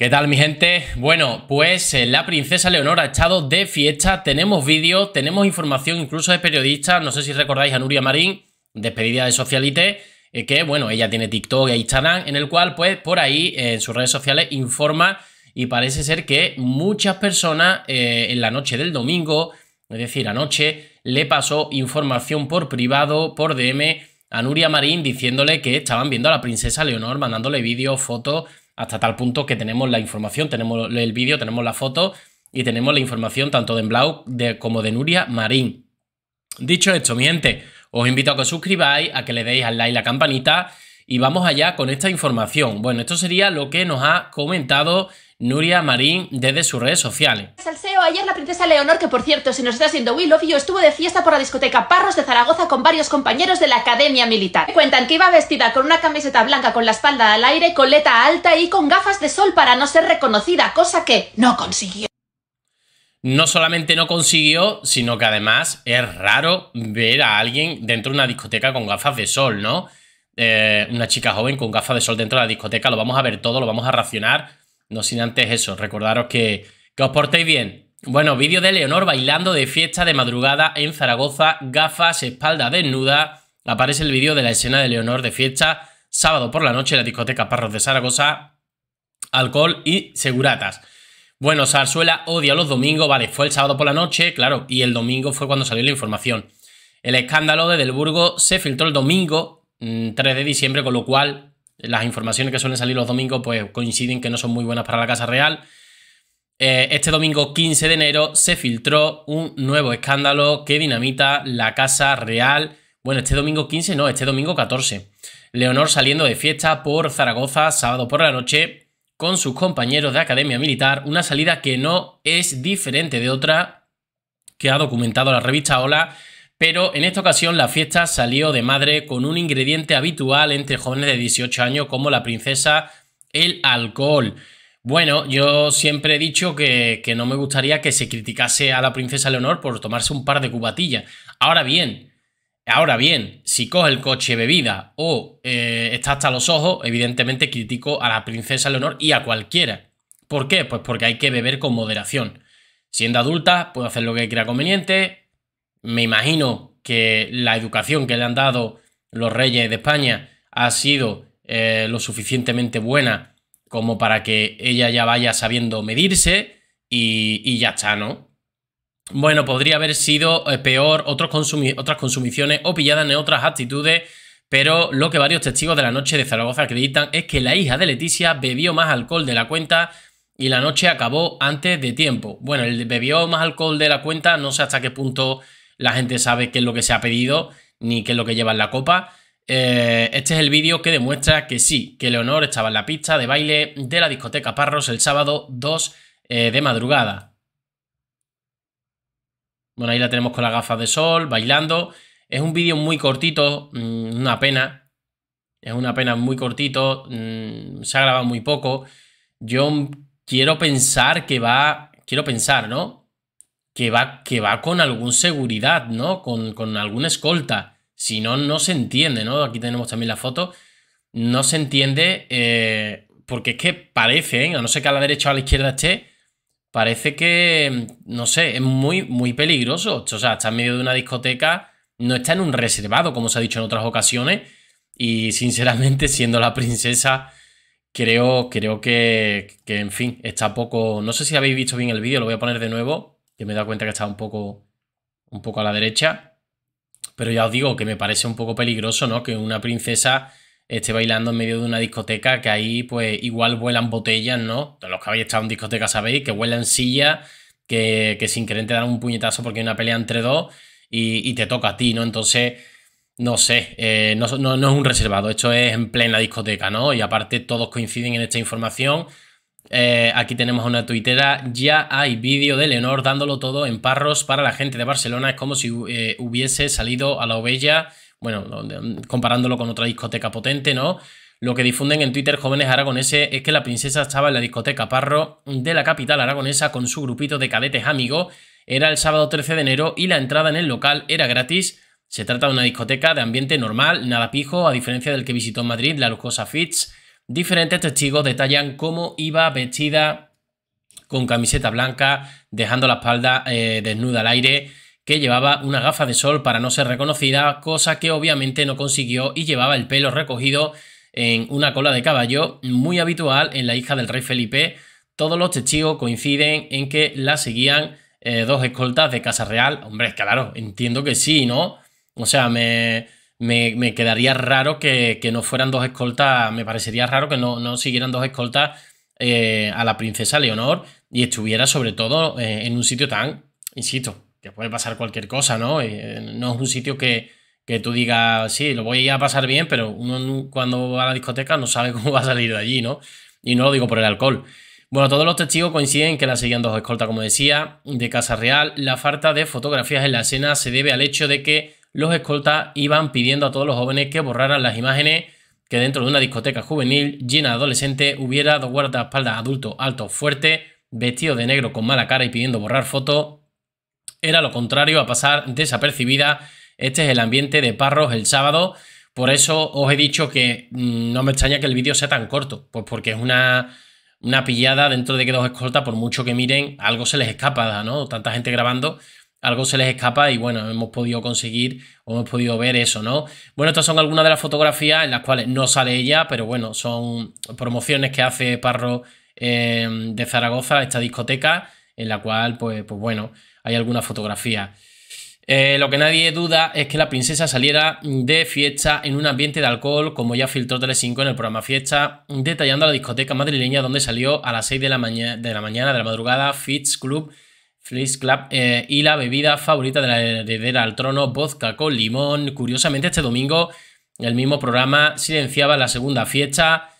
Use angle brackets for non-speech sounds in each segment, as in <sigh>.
¿Qué tal mi gente? Bueno, pues eh, la princesa Leonor ha estado de fiesta, tenemos vídeos, tenemos información incluso de periodistas, no sé si recordáis a Nuria Marín, despedida de Socialite, eh, que bueno, ella tiene TikTok e Instagram, en el cual pues por ahí eh, en sus redes sociales informa y parece ser que muchas personas en la noche del domingo, es decir, anoche, le pasó información por privado, por DM, a Nuria Marín diciéndole que estaban viendo a la princesa Leonor, mandándole vídeos, fotos hasta tal punto que tenemos la información, tenemos el vídeo, tenemos la foto y tenemos la información tanto de Blau de, como de Nuria Marín. Dicho esto, mi gente, os invito a que os suscribáis, a que le deis al like la campanita y vamos allá con esta información. Bueno, esto sería lo que nos ha comentado Nuria Marín desde sus redes sociales. Salseo, ayer la princesa Leonor, que por cierto, si nos está haciendo Will y estuvo de fiesta por la discoteca Parros de Zaragoza con varios compañeros de la Academia Militar. cuentan que iba vestida con una camiseta blanca con la espalda al aire, coleta alta y con gafas de sol para no ser reconocida, cosa que no consiguió no solamente no consiguió, sino que además es raro ver a alguien dentro de una discoteca con gafas de sol, ¿no? Eh, una chica joven con gafas de sol dentro de la discoteca, lo vamos a ver todo, lo vamos a racionar, no sin antes eso, recordaros que, os portéis bien. Bueno, vídeo de Leonor bailando de fiesta de madrugada en Zaragoza, gafas, espalda desnuda. Aparece el vídeo de la escena de Leonor de fiesta, sábado por la noche en la discoteca Parros de Zaragoza, alcohol y seguratas. Bueno, zarzuela odia los domingos, vale, fue el sábado por la noche, claro, y el domingo fue cuando salió la información. El escándalo de Delburgo se filtró el domingo 3 mm, de diciembre, con lo cual las informaciones que suelen salir los domingos pues coinciden que no son muy buenas para la Casa Real. Eh, este domingo 15 de enero se filtró un nuevo escándalo que dinamita la Casa Real. Bueno, este domingo 15 no, este domingo 14. Leonor saliendo de fiesta por Zaragoza sábado por la noche con sus compañeros de Academia Militar, una salida que no es diferente de otra que ha documentado la revista Hola pero en esta ocasión la fiesta salió de madre con un ingrediente habitual entre jóvenes de 18 años como la princesa, el alcohol. Bueno, yo siempre he dicho que, no me gustaría que se criticase a la princesa Leonor por tomarse un par de cubatillas. Ahora bien, ahora bien, si coge el coche bebida o eh, está hasta los ojos, evidentemente critico a la princesa Leonor y a cualquiera. ¿Por qué? Pues porque hay que beber con moderación. Siendo adulta, puedo hacer lo que crea conveniente, me imagino que la educación que le han dado los reyes de España ha sido eh, lo suficientemente buena como para que ella ya vaya sabiendo medirse y, ya está, ¿no? Bueno, podría haber sido eh, peor otras consumiciones o pilladas en otras actitudes, pero lo que varios testigos de la noche de Zaragoza acreditan es que la hija de Leticia bebió más alcohol de la cuenta y la noche acabó antes de tiempo. Bueno, el bebió más alcohol de la cuenta, no sé hasta qué punto la gente sabe qué es lo que se ha pedido ni qué es lo que lleva en la copa. Eh, este es el vídeo que demuestra que sí, que Leonor estaba en la pista de baile de la discoteca Parros el sábado 2 eh, de madrugada. Bueno, ahí la tenemos con las gafas de sol, bailando. Es un vídeo muy cortito, mm, una pena. Es una pena muy cortito, mm, se ha grabado muy poco. Yo quiero pensar que va... Quiero pensar, ¿no? que va, que va con algún seguridad, ¿no? Con, alguna escolta. Si no, no se entiende, ¿no? Aquí tenemos también la foto. No se entiende eh, porque es que parece, ¿eh? a no ser que a la derecha o a la izquierda esté, parece que, mm, no sé, es muy, muy peligroso. O sea, está en medio de una discoteca, no está en un reservado, como se ha dicho en otras ocasiones. Y sinceramente, <laughs> siendo la princesa, creo, creo que, que, en fin, está poco... No sé si habéis visto bien el vídeo, lo voy a poner de nuevo que me he dado cuenta que estaba un poco, un poco a la derecha. Pero ya os digo que me parece un poco peligroso, ¿no? Que una princesa esté bailando en medio de una discoteca, que ahí pues igual vuelan botellas, ¿no? Los que habéis estado en discoteca sabéis, que vuelan sillas, que, que, sin querer te dan un puñetazo porque hay una pelea entre dos y, te toca a ti, ¿no? Entonces, no sé, eh, no, no es un reservado, esto es en plena discoteca, ¿no? Y aparte todos coinciden en esta información, eh, aquí tenemos una tuitera. Ya hay vídeo de Leonor dándolo todo en parros para la gente de Barcelona. Es como si eh, hubiese salido a la ovella, bueno, mm, comparándolo con otra discoteca potente, ¿no? Lo que difunden en Twitter jóvenes aragoneses es que la princesa estaba en la discoteca Parro de la capital aragonesa con su grupito de cadetes amigos. Era el sábado 13 de enero y la entrada en el local era gratis. Se trata de una discoteca de ambiente normal, nada pijo, a diferencia del que visitó en Madrid, la lujosa Fitz Diferentes testigos detallan cómo iba vestida con camiseta blanca, dejando la espalda eh, desnuda al aire, que llevaba una gafa de sol para no ser reconocida, cosa que obviamente no consiguió y llevaba el pelo recogido en una cola de caballo muy habitual en la hija del rey Felipe. Todos los testigos coinciden en que la seguían eh, dos escoltas de Casa Real. Hombre, claro, entiendo que sí, ¿no? O sea, me, me, quedaría raro que, no fueran dos escoltas, me parecería raro que no, no siguieran dos escoltas eh, a la princesa Leonor y estuviera sobre todo eh, en un sitio tan, insisto, que puede pasar cualquier cosa, ¿no? Eh, no es un sitio que, que tú digas, sí, lo voy a pasar bien, pero uno cuando va a la discoteca no sabe <laughs> cómo va a salir de allí, ¿no? Y no lo digo por el alcohol. Bueno, todos los testigos coinciden que la seguían dos escoltas, como decía, de Casa Real. La falta de fotografías en la escena se debe al hecho de que los escoltas iban pidiendo a todos los jóvenes que borraran las imágenes que dentro de una discoteca juvenil llena de adolescentes hubiera dos guardaespaldas adultos altos, fuertes, vestidos de negro con mala cara y pidiendo borrar fotos. Era lo contrario a pasar desapercibida. Este es el ambiente de Parros el sábado. Por eso os he dicho que mm, no me extraña que el vídeo sea tan corto, pues porque es una, una pillada dentro de que dos escoltas, por mucho que miren, algo se les escapa, ¿no? Tanta gente grabando algo se les escapa y bueno, hemos podido conseguir o hemos podido ver eso, ¿no? Bueno, estas son algunas de las fotografías en las cuales no sale ella, pero bueno, son promociones que hace Parro em, de Zaragoza, esta discoteca, en la cual, pues, pues bueno, hay algunas fotografías. Eh, lo que nadie duda es que la princesa saliera de fiesta en un ambiente de alcohol, como ya filtró 5 en el programa Fiesta, detallando la discoteca madrileña donde salió a las 6 de la, mañana de la mañana de la madrugada Fitz Club Fleece eh, y la bebida favorita de la heredera al trono, vodka con limón. Curiosamente, este domingo el mismo programa silenciaba la segunda fiesta.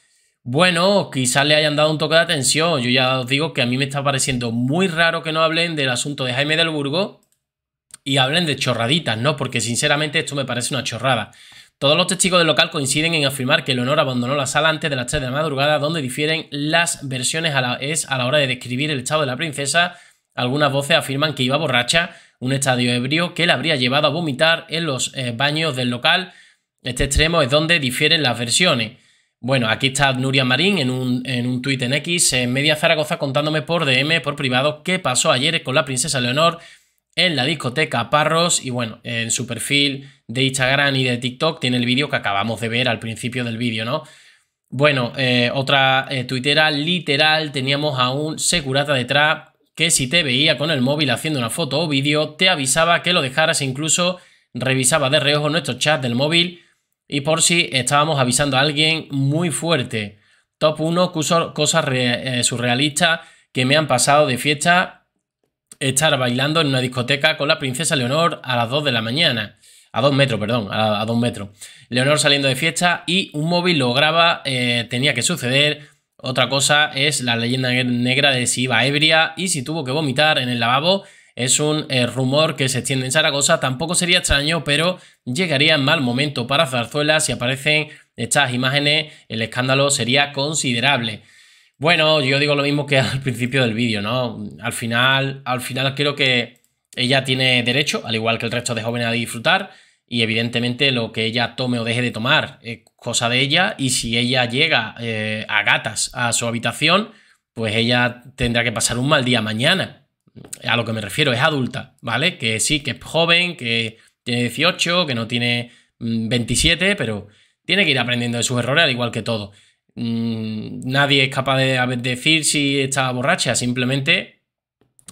Bueno, quizás le hayan dado un toque de atención. Yo ya os digo que a mí me está pareciendo muy raro que no hablen del asunto de Jaime del Burgo y hablen de chorraditas, ¿no? Porque sinceramente esto me parece una chorrada. Todos los testigos del local coinciden en afirmar que Leonor abandonó la sala antes de las 3 de la madrugada, donde difieren las versiones es a la hora de describir el estado de la princesa algunas voces afirman que iba borracha, un estadio ebrio que la habría llevado a vomitar en los eh, baños del local. Este extremo es donde difieren las versiones. Bueno, aquí está Nuria Marín en un, en un tuit en X, en Media Zaragoza, contándome por DM, por privado, qué pasó ayer con la princesa Leonor en la discoteca Parros. Y bueno, en su perfil de Instagram y de TikTok tiene el vídeo que acabamos de ver al principio del vídeo, ¿no? Bueno, eh, otra eh, tuitera literal, teníamos a un segurata detrás que si te veía con el móvil haciendo una foto o vídeo, te avisaba que lo dejaras, e incluso revisaba de reojo nuestro chat del móvil y por si estábamos avisando a alguien muy fuerte. Top 1, cosas eh, surrealistas que me han pasado de fiesta, estar bailando en una discoteca con la princesa Leonor a las 2 de la mañana. A 2 metros, perdón, a, 2 metros. Leonor saliendo de fiesta y un móvil lo graba, eh, tenía que suceder, otra cosa es la leyenda negra de si iba ebria y si tuvo que vomitar en el lavabo. Es un eh, rumor que se extiende en Zaragoza, tampoco sería extraño, pero llegaría en mal momento para Zarzuela si aparecen estas imágenes, el escándalo sería considerable. Bueno, yo digo lo mismo que <laughs> al principio del vídeo, ¿no? Al final, al final creo que ella tiene derecho, al igual que el resto de jóvenes, a disfrutar y evidentemente lo que ella tome o deje de tomar es eh, cosa de ella y si ella llega eh, a gatas a su habitación, pues ella tendrá que pasar un mal día mañana. A lo que me refiero es adulta, ¿vale? Que sí, que es joven, que tiene 18, que no tiene 27, mm, pero tiene que ir aprendiendo de sus errores al igual que todo. Mm, nadie es capaz de decir si está borracha, simplemente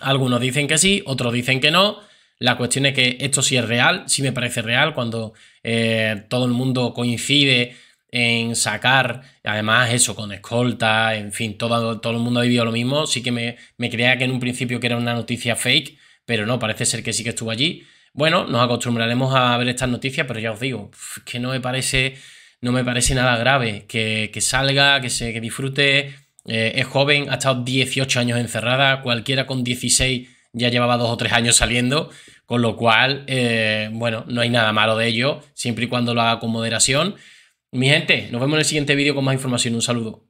algunos dicen que sí, otros dicen que no, la cuestión es que esto sí es real, sí me parece real cuando eh, todo el mundo coincide en sacar, además eso, con escolta, en fin, todo, todo el mundo ha vivido lo mismo, sí que me, me creía que en un principio que era una noticia fake, pero no, parece ser que sí que estuvo allí. Bueno, nos acostumbraremos a ver estas noticias, pero ya os digo, que no me parece, no me parece nada grave, que, salga, que, se, disfrute, eh, es joven, ha estado 18 años encerrada, cualquiera con 16 ya llevaba dos o tres años saliendo, con lo cual, eh, bueno, no hay nada malo de ello, siempre y cuando lo haga con moderación. Mi gente, nos vemos en el siguiente vídeo con más información. Un saludo.